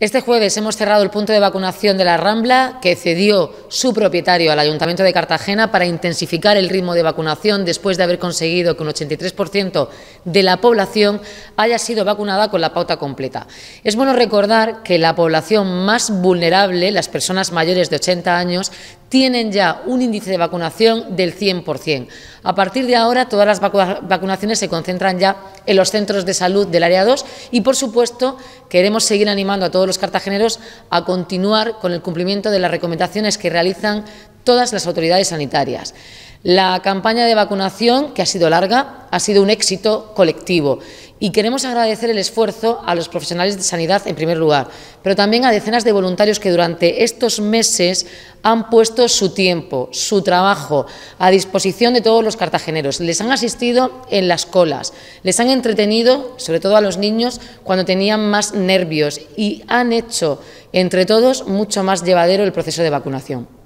Este jueves hemos cerrado el punto de vacunación de la Rambla, que cedió su propietario al Ayuntamiento de Cartagena para intensificar el ritmo de vacunación después de haber conseguido que un 83% de la población haya sido vacunada con la pauta completa. Es bueno recordar que la población más vulnerable, las personas mayores de 80 años, tienen ya un índice de vacunación del 100%. A partir de ahora, todas las vacunaciones se concentran ya en los centros de salud del Área 2 y, por supuesto, queremos seguir animando a todos los cartageneros a continuar con el cumplimiento de las recomendaciones que realizan todas las autoridades sanitarias. La campaña de vacunación, que ha sido larga, ha sido un éxito colectivo y queremos agradecer el esfuerzo a los profesionales de sanidad en primer lugar, pero también a decenas de voluntarios que durante estos meses han puesto su tiempo, su trabajo a disposición de todos los cartageneros. Les han asistido en las colas, les han entretenido, sobre todo a los niños, cuando tenían más nervios y han hecho entre todos mucho más llevadero el proceso de vacunación.